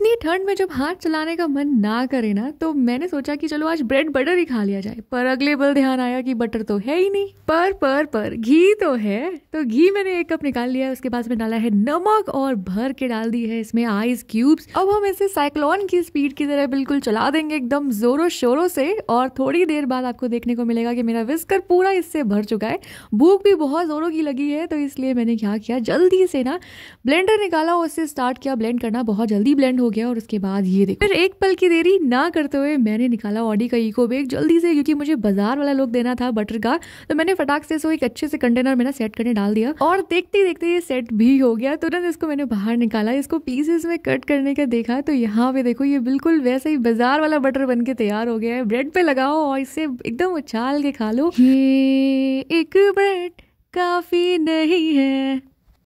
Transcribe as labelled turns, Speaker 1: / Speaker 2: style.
Speaker 1: इतनी ठंड में जब हाथ चलाने का मन ना करे ना तो मैंने सोचा कि चलो आज ब्रेड बटर ही खा लिया जाए पर अगले पल ध्यान आया कि बटर तो है ही नहीं पर पर पर घी तो है तो घी मैंने एक कप निकाल लिया उसके बाद में डाला है नमक और भर के डाल दी है इसमें आइस क्यूब्स अब हम इसे साइक्लोन की स्पीड की तरह बिल्कुल चला देंगे एकदम जोरों शोरों से और थोड़ी देर बाद आपको देखने को मिलेगा कि मेरा विस्कर पूरा इससे भर चुका है भूख भी बहुत जोरों की लगी है तो इसलिए मैंने क्या किया जल्दी से ना ब्लेंडर निकाला और उससे स्टार्ट किया ब्लेंड करना बहुत जल्दी ब्लेंड हो गया और उसके बाद ये देखो फिर एक पल की देरी ना करते हुए मैंने निकाला ऑडी का इको बैग जल्दी से क्योंकि मुझे बाजार वाला लोग देना था बटर का तो मैंने फटाक से इसको एक अच्छे से कंटेनर में ना सेट करने डाल दिया और देखते देखते ये सेट भी हो गया तुरंत इसको मैंने बाहर निकाला इसको पीसेस में कट करने का देखा तो यहाँ पे देखो ये बिल्कुल वैसे ही बाजार वाला बटर बन के तैयार हो गया है ब्रेड पे लगाओ और इसे एकदम उछाल के खा लो ये एक ब्रेड काफी नहीं है